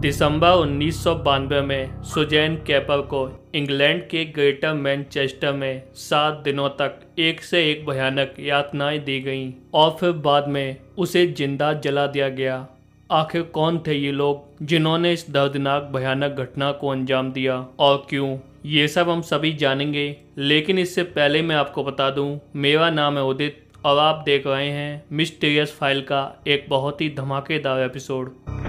दिसंबर उन्नीस में सुजैन कैपर को इंग्लैंड के ग्रेटर मैनचेस्टर में सात दिनों तक एक से एक भयानक यातनाएं दी गईं और फिर बाद में उसे जिंदा जला दिया गया आखिर कौन थे ये लोग जिन्होंने इस दर्दनाक भयानक घटना को अंजाम दिया और क्यों ये सब हम सभी जानेंगे लेकिन इससे पहले मैं आपको बता दूं मेरा नाम है उदित और आप देख रहे हैं मिस्टीरियस फाइल का एक बहुत ही धमाकेदार एपिसोड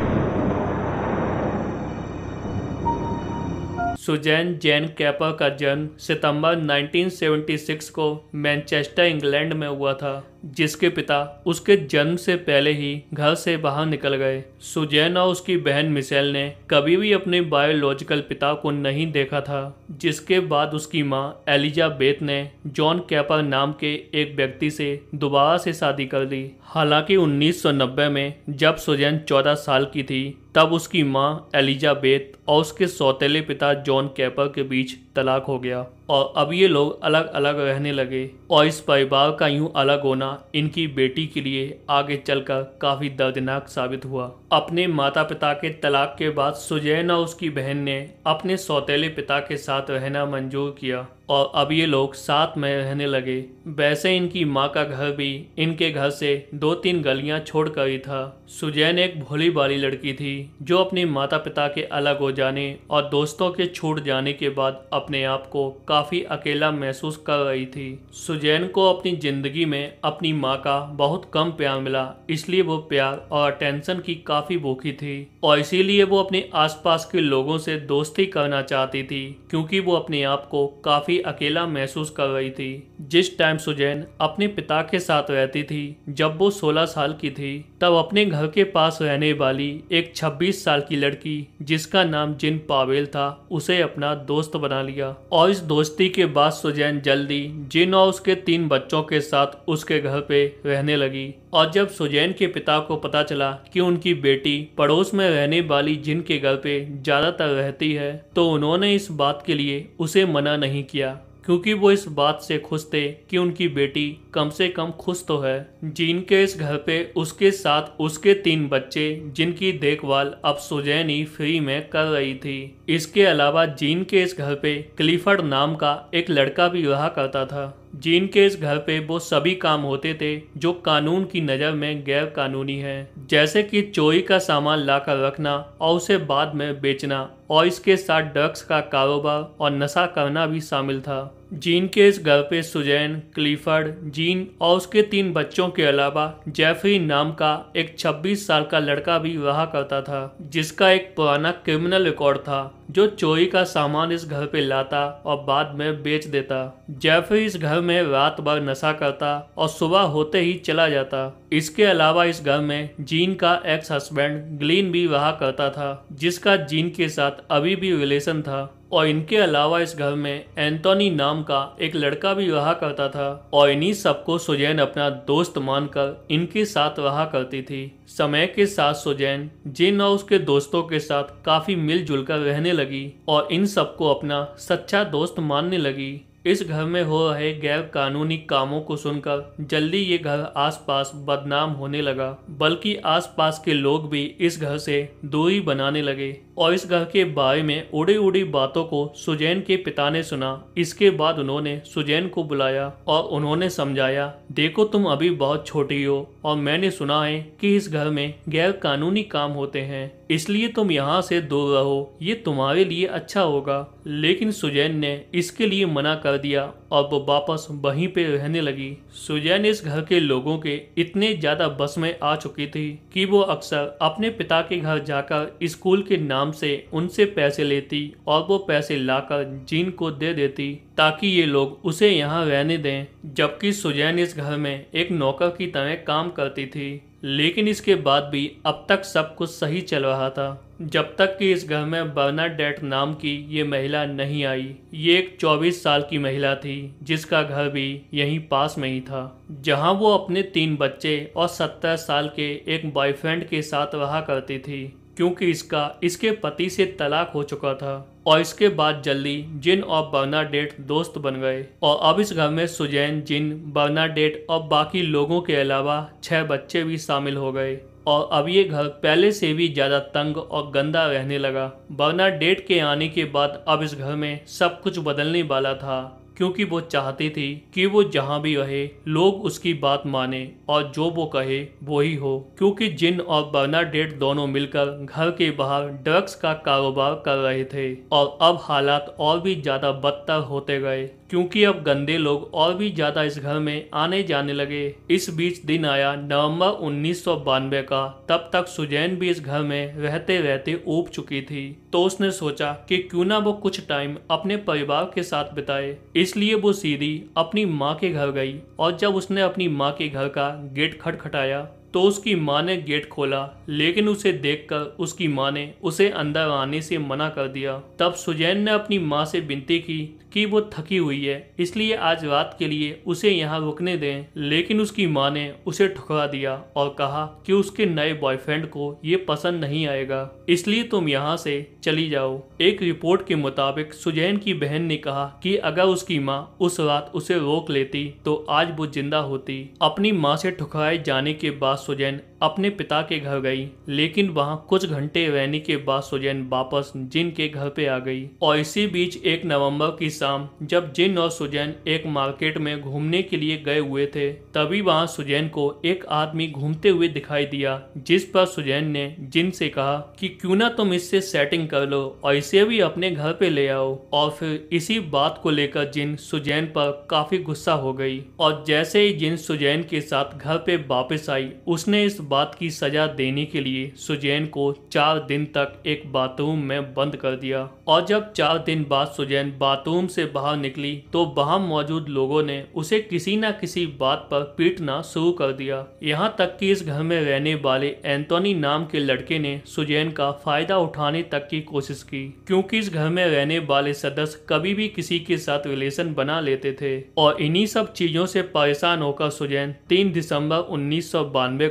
सुजैन जैन कैपा का जन्म सितंबर 1976 को मैनचेस्टर इंग्लैंड में हुआ था जिसके पिता उसके जन्म से पहले ही घर से बाहर निकल गए सुजैन और उसकी बहन मिसेल ने कभी भी अपने बायोलॉजिकल पिता को नहीं देखा था जिसके बाद उसकी माँ एलिजाबेथ ने जॉन कैपर नाम के एक व्यक्ति से दोबारा से शादी कर दी हालांकि 1990 में जब सुजैन 14 साल की थी तब उसकी माँ एलिजाबेथ और उसके सौतेले पिता जॉन कैपर के बीच तलाक हो गया और अब ये लोग अलग अलग रहने लगे और इस परिवार का यूं अलग होना इनकी बेटी के लिए आगे चलकर काफी दर्दनाक साबित हुआ अपने माता पिता के तलाक के बाद सुजैन और उसकी बहन ने अपने सौतेले पिता के साथ रहना मंजूर किया और अब ये लोग साथ में रहने लगे वैसे इनकी माँ का घर भी इनके घर से दो तीन गलियाँ छोड़ कर ही था सुजैन एक भोली बाली लड़की थी जो अपने माता पिता के अलग हो जाने और दोस्तों के छूट जाने के बाद अपने आप को काफी अकेला महसूस कर रही थी सुजैन को अपनी जिंदगी में अपनी माँ का बहुत कम प्यार मिला इसलिए वो प्यार और अटेंशन की काफी भूखी थी और इसीलिए वो अपने आसपास के लोगों से दोस्ती करना चाहती थी क्योंकि वो अपने आप को काफी भी अकेला महसूस कर रही थी जिस टाइम सुजैन अपने पिता के साथ रहती थी जब वो 16 साल की थी तब अपने घर के पास रहने वाली एक 26 साल की लड़की जिसका नाम जिन पावेल था उसे अपना दोस्त बना लिया और इस दोस्ती के बाद सुजैन जल्दी जिन और उसके तीन बच्चों के साथ उसके घर पे रहने लगी और जब सुजैन के पिता को पता चला कि उनकी बेटी पड़ोस में रहने वाली जिन के घर पे ज्यादातर रहती है तो उन्होंने इस बात के लिए उसे मना नहीं किया क्योंकि वो इस बात से खुश थे कि उनकी बेटी कम से कम खुश तो है जीन के इस घर पे उसके साथ उसके तीन बच्चे जिनकी देखभाल अब सुजैनी फ्री में कर रही थी इसके अलावा जीन के इस घर पे क्लिफर्ड नाम का एक लड़का भी रहा करता था जीन के इस घर पे वो सभी काम होते थे जो कानून की नज़र में गैर कानूनी है जैसे कि चोरी का सामान लाकर रखना और उसे बाद में बेचना और इसके साथ ड्रग्स का कारोबार और नशा करना भी शामिल था जीन के इस घर पे सुजैन क्लीफर्ड जीन और उसके तीन बच्चों के अलावा जेफरी नाम का एक 26 साल का लड़का भी रहा करता था जिसका एक पुराना क्रिमिनल रिकॉर्ड था जो चोरी का सामान इस घर पे लाता और बाद में बेच देता जेफरी इस घर में रात भर नशा करता और सुबह होते ही चला जाता इसके अलावा इस घर में जीन का एक्स हस्बैंड ग्लीन भी रहा करता था जिसका जीन के साथ अभी भी रिलेशन था और इनके अलावा इस घर में एंटोनी नाम का एक लड़का भी रहा करता था और इन्हीं सबको सुजैन अपना दोस्त मानकर इनके साथ रहा करती थी समय के साथ सुजैन जिन और उसके दोस्तों के साथ काफी मिलजुल कर रहने लगी और इन सबको अपना सच्चा दोस्त मानने लगी इस घर में हो रहे गैर कानूनी कामों को सुनकर जल्दी ये घर आसपास बदनाम होने लगा बल्कि आसपास के लोग भी इस घर से दूरी बनाने लगे और इस घर के बारे में उड़ी उड़ी बातों को सुजैन के पिता ने सुना इसके बाद उन्होंने सुजैन को बुलाया और उन्होंने समझाया देखो तुम अभी बहुत छोटी हो और मैंने सुना है कि इस घर में गैर कानूनी काम होते हैं इसलिए तुम यहाँ से दूर रहो ये तुम्हारे लिए अच्छा होगा लेकिन सुजैन ने इसके लिए मना कर कर दिया और वो वापस वहीं पे रहने लगी सुजैन इस घर के लोगों के इतने ज़्यादा बस में आ चुकी थी कि वो अक्सर अपने पिता के घर जाकर स्कूल के नाम से उनसे पैसे लेती और वो पैसे लाकर जीन को दे देती ताकि ये लोग उसे यहाँ रहने दें जबकि सुजैन इस घर में एक नौकर की तरह काम करती थी लेकिन इसके बाद भी अब तक सब कुछ सही चल रहा था जब तक कि इस घर में डेट नाम की ये महिला नहीं आई ये एक 24 साल की महिला थी जिसका घर भी यहीं पास में ही था जहां वो अपने तीन बच्चे और 70 साल के एक बॉयफ्रेंड के साथ रहा करती थी क्योंकि इसका इसके पति से तलाक हो चुका था और इसके बाद जल्दी जिन और बर्नाडेट दोस्त बन गए और अब इस घर में सुजैन जिन बर्नाडेट और बाकी लोगों के अलावा छह बच्चे भी शामिल हो गए और अब ये घर पहले से भी ज़्यादा तंग और गंदा रहने लगा बर्नाडेट के आने के बाद अब इस घर में सब कुछ बदलने वाला था क्योंकि वो चाहती थी कि वो जहाँ भी रहे लोग उसकी बात माने और जो वो कहे वो ही हो क्योंकि जिन और बर्नाडेट दोनों मिलकर घर के बाहर ड्रग्स का कारोबार कर रहे थे और अब हालात और भी ज्यादा बदतर होते गए क्योंकि अब गंदे लोग और भी ज़्यादा इस घर में आने जाने लगे इस बीच दिन आया नवंबर उन्नीस का तब तक सुजैन भी इस घर में रहते रहते ऊब चुकी थी तो उसने सोचा कि क्यों ना वो कुछ टाइम अपने परिवार के साथ बिताए इसलिए वो सीधी अपनी माँ के घर गई और जब उसने अपनी माँ के घर का गेट खटखटाया तो उसकी माँ ने गेट खोला लेकिन उसे देखकर उसकी माँ ने उसे अंदर आने से मना कर दिया तब सुजैन ने अपनी माँ से विनती की कि वो थकी हुई है इसलिए आज रात के लिए उसे यहाँ रुकने दें लेकिन उसकी माँ ने उसे ठुकरा दिया और कहा कि उसके नए बॉयफ्रेंड को ये पसंद नहीं आएगा इसलिए तुम यहाँ से चली जाओ एक रिपोर्ट के मुताबिक सुजैन की बहन ने कहा कि अगर उसकी माँ उस रात उसे रोक लेती तो आज वो जिंदा होती अपनी माँ से ठुकराए जाने के बाद सुजैन अपने पिता के घर गई लेकिन वहां कुछ घंटे रहने के बाद सुजैन वापस जिन के घर पे आ गई और इसी बीच एक नवंबर की शाम जब जिन और सुजैन एक मार्केट में घूमने के लिए गए हुए थे तभी वहां सुजैन को एक आदमी घूमते हुए दिखाई दिया जिस पर सुजैन ने जिन से कहा कि क्यों ना तुम इससे सेटिंग कर लो और इसे भी अपने घर पे ले आओ और फिर इसी बात को लेकर जिन सुजैन पर काफी गुस्सा हो गई और जैसे ही जिन सुजैन के साथ घर पे वापस आई उसने इस बात की सजा देने के लिए सुजैन को चार दिन तक एक बाथरूम में बंद कर दिया और जब चार दिन बाद सुजैन बाथरूम से बाहर निकली तो वहां मौजूद लोगों ने उसे किसी न किसी बात पर पीटना शुरू कर दिया यहाँ तक कि इस घर में रहने वाले एंटोनी नाम के लड़के ने सुजैन का फायदा उठाने तक की कोशिश की क्यूँकी इस घर में रहने वाले सदस्य कभी भी किसी के साथ रिलेशन बना लेते थे और इन्ही सब चीजों से परेशान होकर सुजैन तीन दिसंबर उन्नीस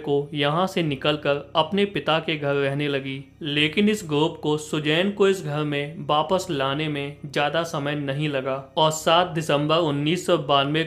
को यहाँ से निकलकर अपने पिता के घर रहने लगी लेकिन इस गोप को सुजैन को इस घर में वापस लाने में ज़्यादा समय नहीं लगा और 7 दिसंबर उन्नीस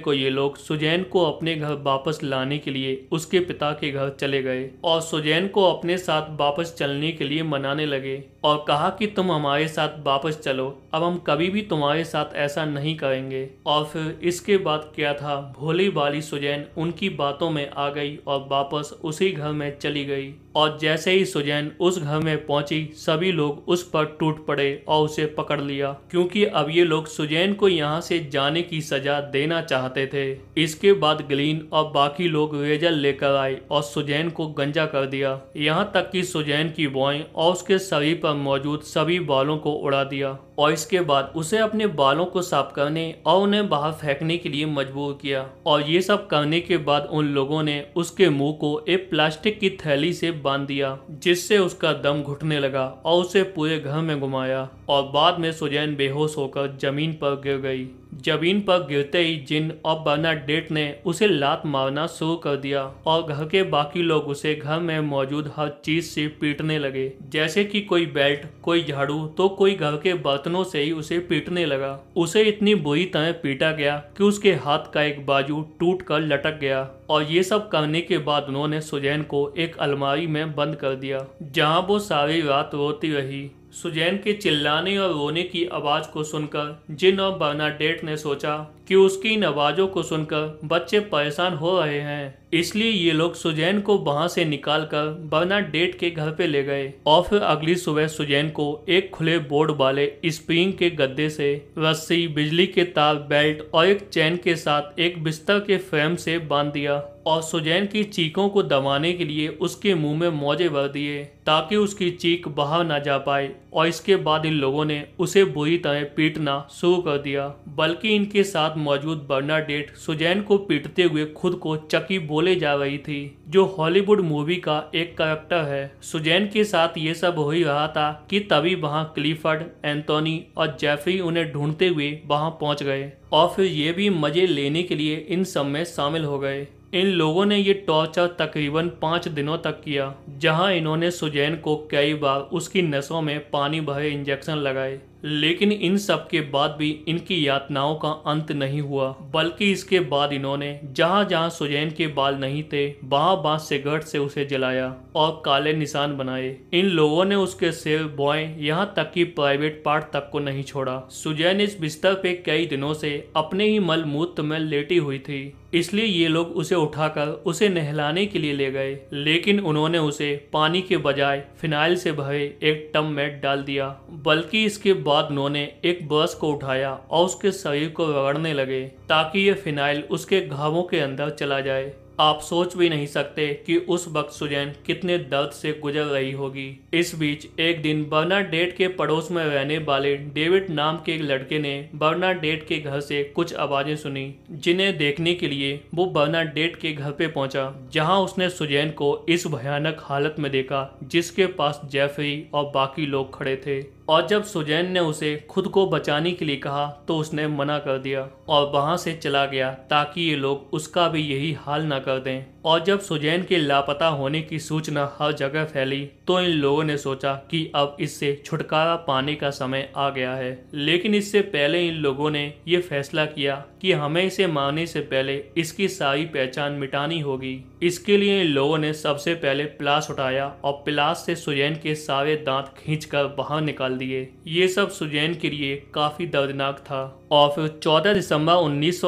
को ये लोग सुजैन को अपने घर वापस लाने के लिए उसके पिता के घर चले गए और सुजैन को अपने साथ वापस चलने के लिए मनाने लगे और कहा कि तुम हमारे साथ वापस चलो अब हम कभी भी तुम्हारे साथ ऐसा नहीं करेंगे और फिर इसके बाद क्या था भोली वाली सुजैन उनकी बातों में आ गई और वापस उसी घर में चली गई और जैसे ही सुजैन उस घर में पहुंची सभी लोग उस पर टूट पड़े और उसे पकड़ लिया क्योंकि अब ये लोग सुजैन को यहाँ से जाने की सजा देना चाहते थे इसके बाद ग्लीन और बाकी लोग रेजल लेकर आए और सुजैन को गंजा कर दिया यहाँ तक कि सुजैन की बॉय और उसके शरीर पर पर मौजूद सभी बालों को उड़ा दिया और इसके बाद उसे अपने बालों को साफ करने और उन्हें बाहर फेंकने के लिए मजबूर किया और ये सब करने के बाद उन लोगों ने उसके मुंह को एक प्लास्टिक की थैली से बांध दिया जिससे उसका दम घुटने लगा और उसे पूरे घर में घुमाया और बाद में सुजैन बेहोश होकर जमीन पर गिर गई जमीन पर गिरते ही जिन और डेट ने उसे लात मारना शुरू कर दिया और घर के बाकी लोग उसे घर में मौजूद हर चीज से पीटने लगे जैसे कि कोई बेल्ट कोई झाड़ू तो कोई घर के बर्तनों से ही उसे पीटने लगा उसे इतनी बुरी तरह पीटा गया कि उसके हाथ का एक बाजू टूट कर लटक गया और ये सब करने के बाद उन्होंने सुजैन को एक अलमारी में बंद कर दिया जहाँ वो सारी रात रोती रही सुजैन के चिल्लाने और रोने की आवाज़ को सुनकर जिन और बर्नाडेट ने सोचा कि उसकी इन आवाज़ों को सुनकर बच्चे परेशान हो रहे हैं इसलिए ये लोग सुजैन को वहाँ से निकालकर डेट के घर पे ले गए और फिर अगली सुबह सुजैन को एक खुले बोर्ड वाले स्प्रिंग के गद्दे से रस्सी बिजली के तार बेल्ट और एक चैन के साथ एक बिस्तर के फ्रेम से बांध दिया और सुजैन की चीखों को दबाने के लिए उसके मुंह में मोजे भर दिए ताकि उसकी चीख बाहर ना जा पाए और इसके बाद इन लोगों ने उसे बुरी तरह पीटना शुरू कर दिया बल्कि इनके साथ मौजूद डेट सुजैन को पीटते हुए खुद को चकी बोले जा रही थी जो हॉलीवुड मूवी का एक करेक्टर है सुजैन के साथ ये सब हो ही रहा था कि तभी वहाँ क्लिफर्ड एंथोनी और जेफरी उन्हें ढूंढते हुए वहाँ पहुँच गए और फिर ये भी मजे लेने के लिए इन सब में शामिल हो गए इन लोगों ने ये टॉर्चर तकरीबन पाँच दिनों तक किया जहां इन्होंने सुजैन को कई बार उसकी नसों में पानी भरे इंजेक्शन लगाए लेकिन इन सब के बाद भी इनकी यातनाओं का अंत नहीं हुआ बल्कि इसके बाद इन्होंने जहाँ जहाँ सुजैन के बाल नहीं थे वहाँ बांस से घट से उसे जलाया और काले निशान बनाए इन लोगों ने उसके सेव बॉय यहाँ तक कि प्राइवेट पार्ट तक को नहीं छोड़ा सुजैन इस बिस्तर पे कई दिनों से अपने ही मल मूत्र में लेटी हुई थी इसलिए ये लोग उसे उठाकर उसे नहलाने के लिए ले गए लेकिन उन्होंने उसे पानी के बजाय फिनाइल से भरे एक टम मैट डाल दिया बल्कि इसके बाद उन्होंने एक बस को उठाया और उसके शरीर को रगड़ने लगे ताकि ये फिनाइल उसके घावों के अंदर चला जाए आप सोच भी नहीं सकते कि उस वक्त सुजैन कितने दर्द से गुजर रही होगी इस बीच एक दिन बर्ना डेट के पड़ोस में रहने वाले डेविड नाम के एक लड़के ने बर्ना डेट के घर से कुछ आवाजें सुनी जिन्हें देखने के लिए वो बर्ना डेट के घर पे पहुंचा जहां उसने सुजैन को इस भयानक हालत में देखा जिसके पास जेफरी और बाकी लोग खड़े थे और जब सुजैन ने उसे खुद को बचाने के लिए कहा तो उसने मना कर दिया और वहां से चला गया ताकि ये लोग उसका भी यही हाल ना कर दें और जब सुजैन के लापता होने की सूचना हर जगह फैली तो इन लोगों ने सोचा कि अब इससे छुटकारा पाने का समय आ गया है लेकिन इससे पहले इन लोगों ने ये फैसला किया कि हमें इसे मारने से पहले इसकी सारी पहचान मिटानी होगी इसके लिए इन लोगों ने सबसे पहले प्लास उठाया और प्लास से सुजैन के सारे दांत खींचकर बाहर निकाल दिए ये सब सुजैन के लिए काफ़ी दर्दनाक था और फिर चौदह दिसंबर उन्नीस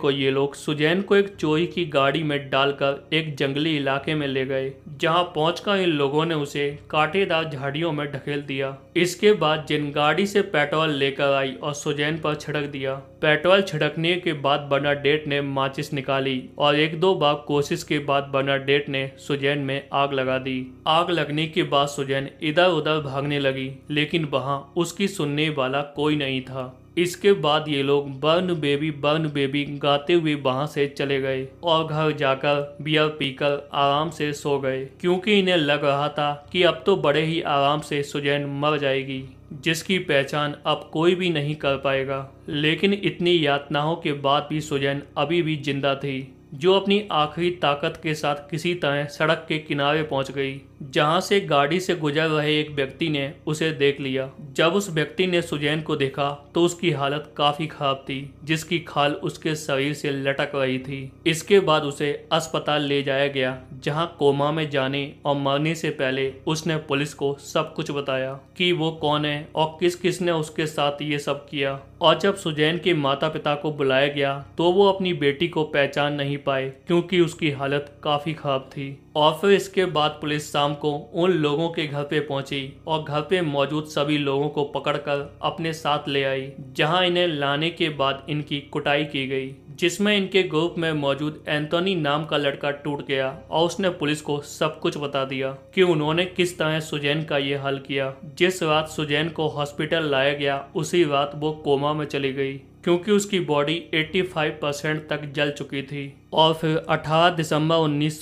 को ये लोग सुजैन को एक चोरी की गाड़ी में डालकर एक जंगली इलाके में ले गए जहां पहुंचकर इन लोगों ने उसे कांटेदार झाड़ियों में ढकेल दिया इसके बाद जिन गाड़ी से पेट्रोल लेकर आई और सुजैन पर छिड़क दिया पेट्रोल छिड़कने के बाद बर्नाडेट ने माचिस निकाली और एक दो बार कोशिश के बाद बर्नाडेट ने सुजैन में आग लगा दी आग लगने के बाद सुजैन इधर उधर भागने लगी लेकिन वहाँ उसकी सुनने वाला कोई नहीं था इसके बाद ये लोग बर्न बेबी बर्न बेबी गाते हुए वहाँ से चले गए और घर जाकर बियर पीकर आराम से सो गए क्योंकि इन्हें लग रहा था कि अब तो बड़े ही आराम से सुजैन मर जाएगी जिसकी पहचान अब कोई भी नहीं कर पाएगा लेकिन इतनी यातनाओं के बाद भी सुजैन अभी भी जिंदा थी जो अपनी आखिरी ताकत के साथ किसी तरह सड़क के किनारे पहुंच गई जहां से गाड़ी से गुजर रहे एक व्यक्ति ने उसे देख लिया जब उस व्यक्ति ने सुजैन को देखा तो उसकी हालत काफी खराब थी जिसकी खाल उसके शरीर से लटक रही थी इसके बाद उसे अस्पताल ले जाया गया जहां कोमा में जाने और मरने से पहले उसने पुलिस को सब कुछ बताया कि वो कौन है और किस किस ने उसके साथ ये सब किया और जब सुजैन के माता पिता को बुलाया गया तो वो अपनी बेटी को पहचान नहीं पाए क्योंकि उसकी हालत काफी खराब थी और फिर इसके बाद पुलिस शाम को उन लोगों के घर पे पहुंची और घर पे मौजूद सभी लोगों को पकड़कर अपने साथ ले आई जहां इन्हें लाने के बाद इनकी कुटाई की गई जिसमें इनके ग्रुप में मौजूद एंथोनी नाम का लड़का टूट गया और उसने पुलिस को सब कुछ बता दिया कि उन्होंने किस तरह सुजैन का ये हल किया जिस रात सुजैन को हॉस्पिटल लाया गया उसी रात वो कोमा में चली गई क्योंकि उसकी बॉडी 85 परसेंट तक जल चुकी थी और फिर 18 दिसंबर उन्नीस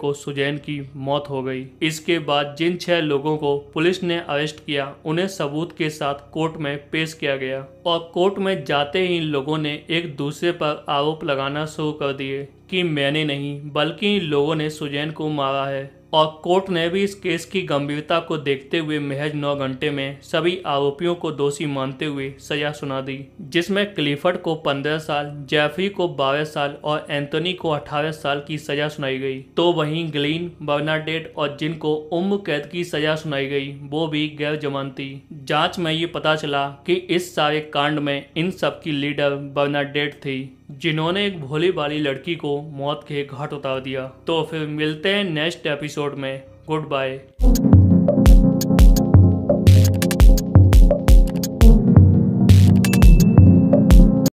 को सुजैन की मौत हो गई इसके बाद जिन छह लोगों को पुलिस ने अरेस्ट किया उन्हें सबूत के साथ कोर्ट में पेश किया गया और कोर्ट में जाते ही लोगों ने एक दूसरे पर आरोप लगाना शुरू कर दिए कि मैंने नहीं बल्कि लोगों ने सुजैन को मारा है और कोर्ट ने भी इस केस की गंभीरता को देखते हुए महज नौ घंटे में सभी आरोपियों को दोषी मानते हुए सजा सुना दी जिसमें क्लिफर्ड को पंद्रह साल जेफरी को बारह साल और एंथनी एंथनी को 18 साल की सजा सुनाई गई तो वहीं ग्लीन बर्नाडेट और जिनको उम्र कैद की सजा सुनाई गई वो भी गैर जमानती जांच में ये पता चला कि इस सारे कांड में इन सब की लीडर बर्नाडेट थी जिन्होंने एक भोली वाली लड़की को मौत के घाट उतार दिया तो फिर मिलते हैं नेक्स्ट एपिसोड में गुड बाय